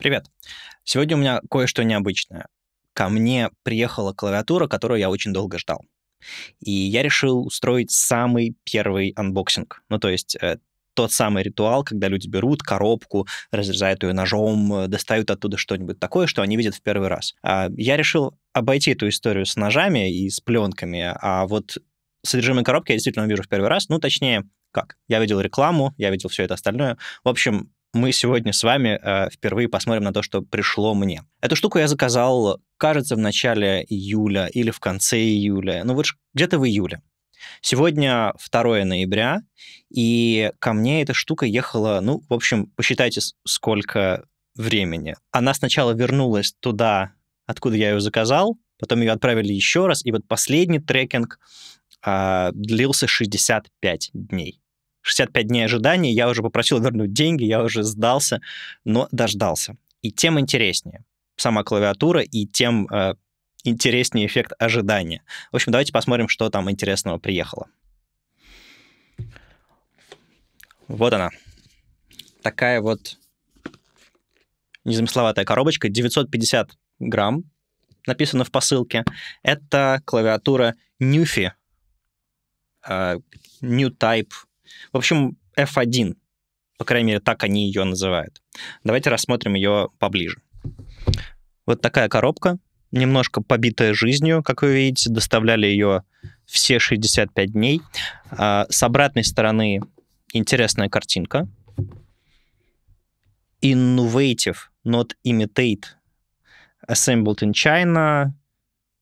Привет. Сегодня у меня кое-что необычное. Ко мне приехала клавиатура, которую я очень долго ждал. И я решил устроить самый первый анбоксинг. Ну, то есть э, тот самый ритуал, когда люди берут коробку, разрезают ее ножом, э, достают оттуда что-нибудь такое, что они видят в первый раз. А, я решил обойти эту историю с ножами и с пленками, а вот содержимое коробки я действительно вижу в первый раз. Ну, точнее, как? Я видел рекламу, я видел все это остальное. В общем, мы сегодня с вами э, впервые посмотрим на то, что пришло мне. Эту штуку я заказал, кажется, в начале июля или в конце июля, ну вот где-то в июле. Сегодня 2 ноября, и ко мне эта штука ехала, ну, в общем, посчитайте, сколько времени. Она сначала вернулась туда, откуда я ее заказал, потом ее отправили еще раз, и вот последний трекинг э, длился 65 дней. 65 дней ожидания, я уже попросил вернуть деньги, я уже сдался, но дождался. И тем интереснее сама клавиатура, и тем э, интереснее эффект ожидания. В общем, давайте посмотрим, что там интересного приехало. Вот она. Такая вот незамысловатая коробочка, 950 грамм, написано в посылке. Это клавиатура Newfie, э, New Type в общем, F1, по крайней мере, так они ее называют. Давайте рассмотрим ее поближе. Вот такая коробка, немножко побитая жизнью, как вы видите, доставляли ее все 65 дней. А, с обратной стороны интересная картинка. Innovative, not imitate, assembled in China,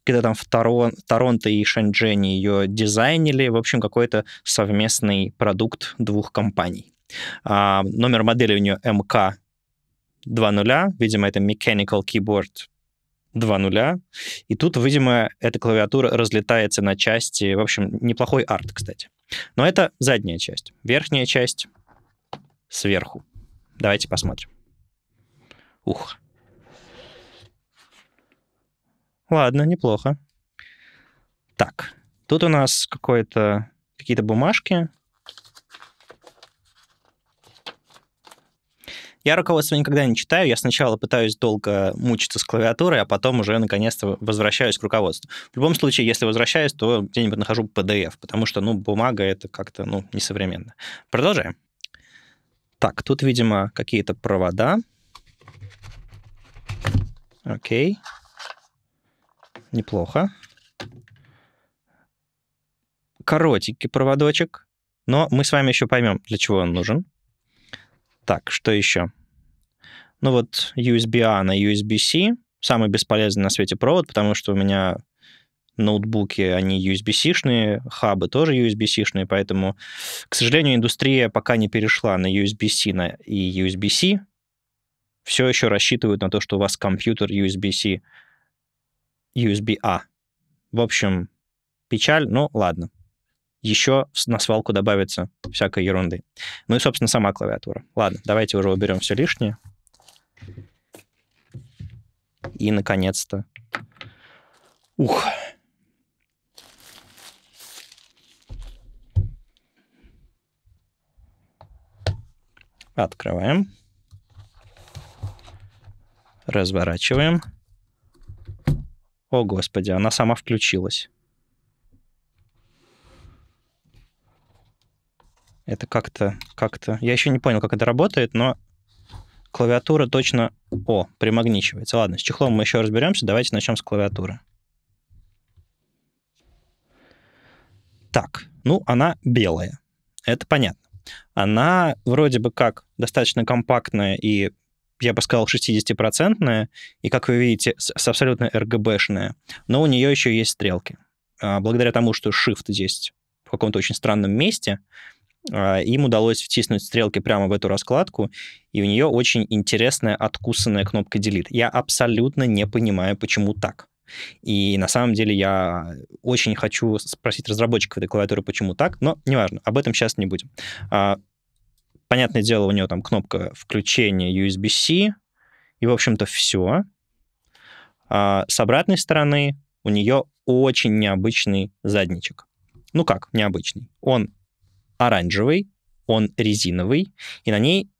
где-то там в Торон, Торонто и Шэньчжэне ее дизайнили. В общем, какой-то совместный продукт двух компаний. А, номер модели у нее МК 2.0, видимо, это Mechanical Keyboard 2.0. И тут, видимо, эта клавиатура разлетается на части. В общем, неплохой арт, кстати. Но это задняя часть. Верхняя часть сверху. Давайте посмотрим. Ух. Ладно, неплохо. Так, тут у нас какое-то какие-то бумажки. Я руководство никогда не читаю, я сначала пытаюсь долго мучиться с клавиатурой, а потом уже наконец-то возвращаюсь к руководству. В любом случае, если возвращаюсь, то где-нибудь нахожу PDF, потому что, ну, бумага это как-то, ну, несовременно. Продолжаем. Так, тут, видимо, какие-то провода. Окей. Okay неплохо. Коротенький проводочек, но мы с вами еще поймем, для чего он нужен. Так, что еще? Ну вот USB-A на USB-C, самый бесполезный на свете провод, потому что у меня ноутбуки, они USB-C-шные, хабы тоже USB-C-шные, поэтому, к сожалению, индустрия пока не перешла на USB-C на и USB-C, все еще рассчитывают на то, что у вас компьютер USB-C USB-A. В общем, печаль, ну ладно. Еще на свалку добавится всякой ерунды. Ну и, собственно, сама клавиатура. Ладно, давайте уже уберем все лишнее. И, наконец-то... Ух! Открываем. Разворачиваем. О, Господи, она сама включилась. Это как-то, как-то... Я еще не понял, как это работает, но клавиатура точно... О, примагничивается. Ладно, с чехлом мы еще разберемся. Давайте начнем с клавиатуры. Так, ну, она белая. Это понятно. Она вроде бы как достаточно компактная и я бы сказал, 60-процентная, и, как вы видите, с абсолютно RGB-шная. Но у нее еще есть стрелки. А, благодаря тому, что Shift здесь в каком-то очень странном месте, а, им удалось втиснуть стрелки прямо в эту раскладку, и у нее очень интересная откусанная кнопка Delete. Я абсолютно не понимаю, почему так. И на самом деле я очень хочу спросить разработчиков этой клавиатуры, почему так, но неважно, об этом сейчас не будем. А, Понятное дело, у него там кнопка включения USB-C, и, в общем-то, все. А с обратной стороны у нее очень необычный задничек. Ну как, необычный. Он оранжевый, он резиновый, и на ней,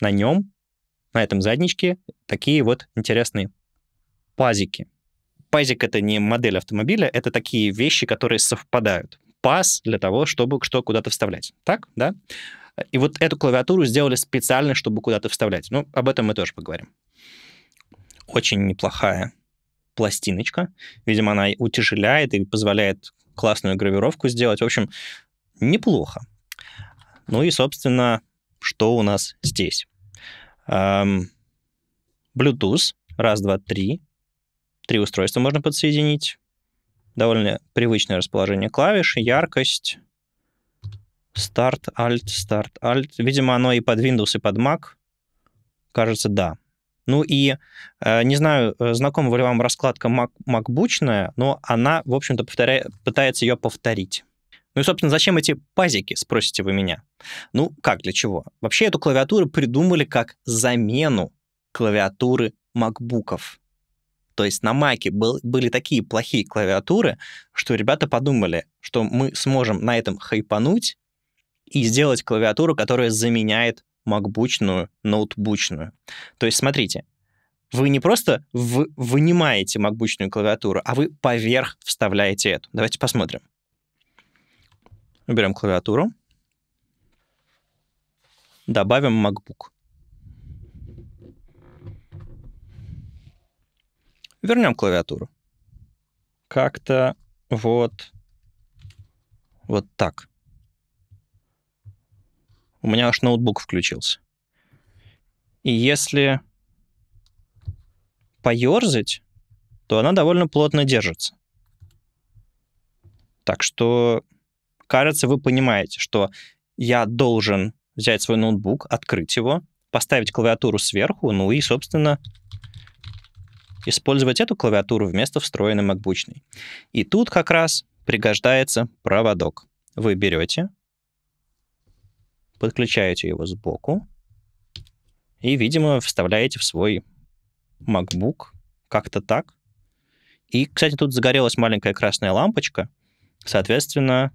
на нем, на этом задничке такие вот интересные пазики. Пазик — это не модель автомобиля, это такие вещи, которые совпадают. Паз для того, чтобы что куда-то вставлять. Так, да? И вот эту клавиатуру сделали специально, чтобы куда-то вставлять. Ну, об этом мы тоже поговорим. Очень неплохая пластиночка. Видимо, она утяжеляет и позволяет классную гравировку сделать. В общем, неплохо. Ну и, собственно, что у нас здесь? Эм, Bluetooth. Раз, два, три. Три устройства можно подсоединить. Довольно привычное расположение клавиш, яркость, Старт, Alt, Старт, Alt. Видимо, оно и под Windows, и под Mac. Кажется, да. Ну и э, не знаю, э, знакома ли вам раскладка Mac, MacBook'ная, но она, в общем-то, пытается ее повторить. Ну и, собственно, зачем эти пазики, спросите вы меня? Ну, как, для чего? Вообще эту клавиатуру придумали как замену клавиатуры макбуков. То есть на Маке был, были такие плохие клавиатуры, что ребята подумали, что мы сможем на этом хайпануть, и сделать клавиатуру, которая заменяет макбучную, ноутбучную. То есть, смотрите, вы не просто в- вынимаете макбучную клавиатуру, а вы поверх вставляете эту. Давайте посмотрим. Уберем клавиатуру. Добавим MacBook. Вернем клавиатуру. Как-то вот, вот так у меня аж ноутбук включился. И если поерзать, то она довольно плотно держится. Так что, кажется, вы понимаете, что я должен взять свой ноутбук, открыть его, поставить клавиатуру сверху, ну и, собственно, использовать эту клавиатуру вместо встроенной макбучной. И тут как раз пригождается проводок. Вы берете подключаете его сбоку и, видимо, вставляете в свой MacBook как-то так. И, кстати, тут загорелась маленькая красная лампочка. Соответственно,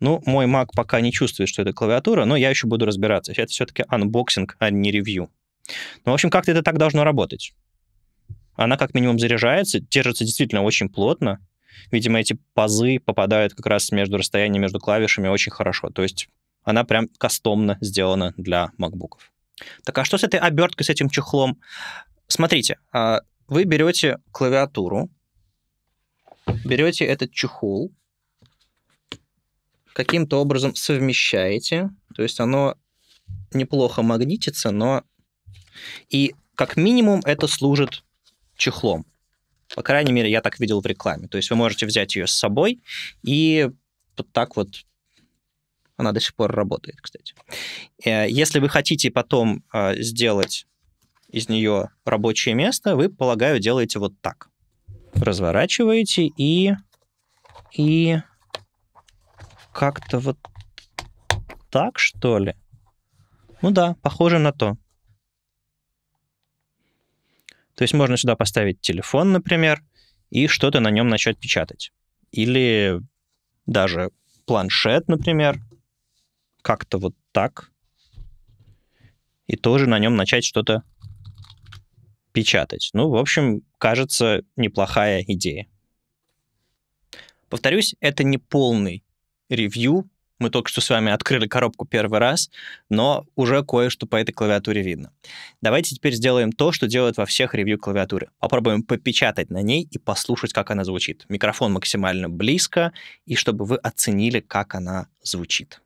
ну, мой Mac пока не чувствует, что это клавиатура, но я еще буду разбираться. Это все-таки анбоксинг, а не ревью. Ну, в общем, как-то это так должно работать. Она как минимум заряжается, держится действительно очень плотно. Видимо, эти пазы попадают как раз между расстоянием между клавишами очень хорошо. То есть она прям кастомно сделана для макбуков. Так а что с этой оберткой, с этим чехлом? Смотрите, а, вы берете клавиатуру, берете этот чехол, каким-то образом совмещаете, то есть оно неплохо магнитится, но и как минимум это служит чехлом. По крайней мере, я так видел в рекламе. То есть вы можете взять ее с собой и вот так вот она до сих пор работает, кстати. Э, если вы хотите потом э, сделать из нее рабочее место, вы, полагаю, делаете вот так. Разворачиваете и... И как-то вот так, что ли? Ну да, похоже на то. То есть можно сюда поставить телефон, например, и что-то на нем начать печатать. Или даже планшет, например, как-то вот так и тоже на нем начать что-то печатать. Ну, в общем, кажется, неплохая идея. Повторюсь, это не полный ревью. Мы только что с вами открыли коробку первый раз, но уже кое-что по этой клавиатуре видно. Давайте теперь сделаем то, что делают во всех ревью клавиатуры. Попробуем попечатать на ней и послушать, как она звучит. Микрофон максимально близко, и чтобы вы оценили, как она звучит.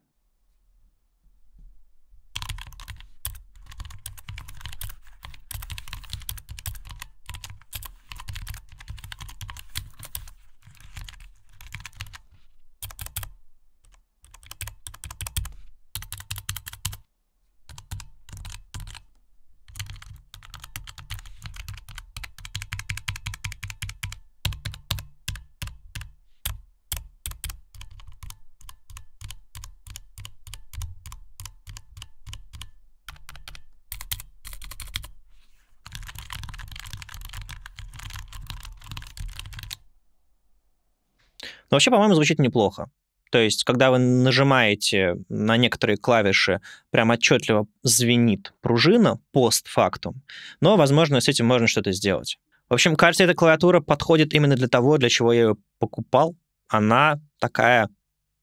Но вообще, по-моему, звучит неплохо. То есть, когда вы нажимаете на некоторые клавиши, прям отчетливо звенит пружина постфактум, но, возможно, с этим можно что-то сделать. В общем, кажется, эта клавиатура подходит именно для того, для чего я ее покупал. Она такая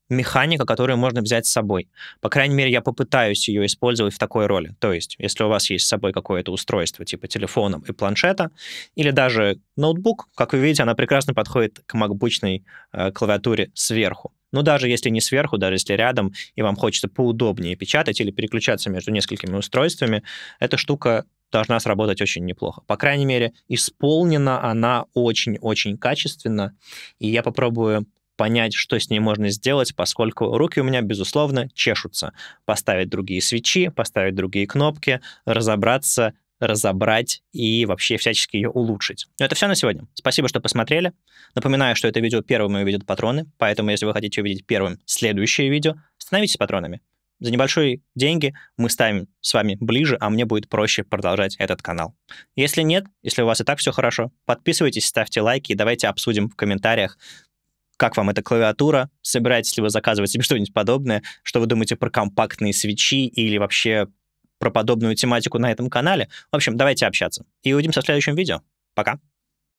механика, которую можно взять с собой. По крайней мере, я попытаюсь ее использовать в такой роли. То есть, если у вас есть с собой какое-то устройство типа телефона и планшета, или даже ноутбук, как вы видите, она прекрасно подходит к макбучной э, клавиатуре сверху. Но ну, даже если не сверху, даже если рядом, и вам хочется поудобнее печатать или переключаться между несколькими устройствами, эта штука должна сработать очень неплохо. По крайней мере, исполнена она очень-очень качественно, и я попробую понять, что с ней можно сделать, поскольку руки у меня, безусловно, чешутся. Поставить другие свечи, поставить другие кнопки, разобраться, разобрать и вообще всячески ее улучшить. Но ну, это все на сегодня. Спасибо, что посмотрели. Напоминаю, что это видео первым увидят патроны, поэтому если вы хотите увидеть первым следующее видео, становитесь патронами. За небольшие деньги мы ставим с вами ближе, а мне будет проще продолжать этот канал. Если нет, если у вас и так все хорошо, подписывайтесь, ставьте лайки и давайте обсудим в комментариях, как вам эта клавиатура? Собираетесь ли вы заказывать себе что-нибудь подобное? Что вы думаете про компактные свечи или вообще про подобную тематику на этом канале? В общем, давайте общаться. И увидимся в следующем видео. Пока!